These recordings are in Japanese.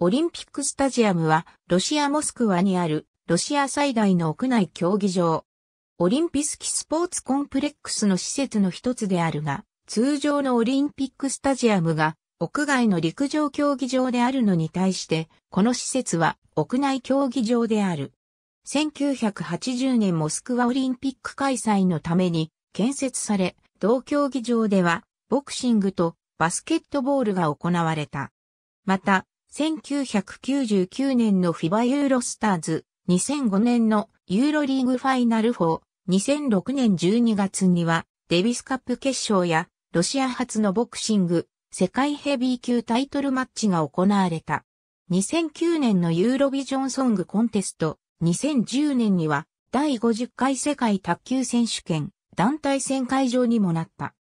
オリンピックスタジアムは、ロシア・モスクワにある、ロシア最大の屋内競技場。オリンピスキスポーツコンプレックスの施設の一つであるが、通常のオリンピックスタジアムが、屋外の陸上競技場であるのに対して、この施設は、屋内競技場である。1980年モスクワオリンピック開催のために、建設され、同競技場では、ボクシングとバスケットボールが行われた。また、1999年のフィバユーロスターズ、2005年のユーロリーグファイナル4、2006年12月にはデビスカップ決勝やロシア発のボクシング世界ヘビー級タイトルマッチが行われた。2009年のユーロビジョンソングコンテスト、2010年には第50回世界卓球選手権団体戦会場にもなった。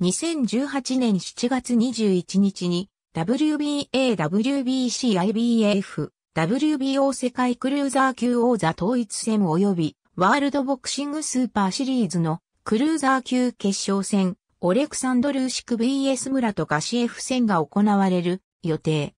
2018年7月21日に WBA、WBC、IBF a、WBO 世界クルーザー級王座統一戦及びワールドボクシングスーパーシリーズのクルーザー級決勝戦、オレクサンドルーシク v s 村とガシエフ戦が行われる予定。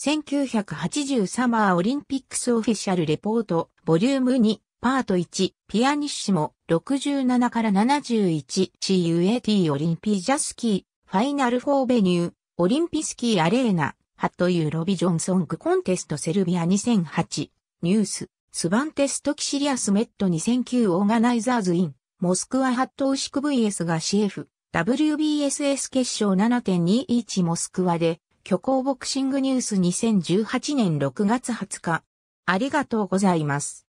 1980サマーオリンピックスオフィシャルレポート、ボリューム2、パート1、ピアニッシモ、67から 71CUAT オリンピージャスキー、ファイナルフォーベニュー、オリンピスキーアレーナ、ハというロビジョンソングコンテストセルビア2008、ニュース、スバンテストキシリアスメット2009オーガナイザーズイン、モスクワハットウシク VS が CF、WBSS 決勝7.21モスクワで、虚構ボクシングニュース2018年6月20日。ありがとうございます。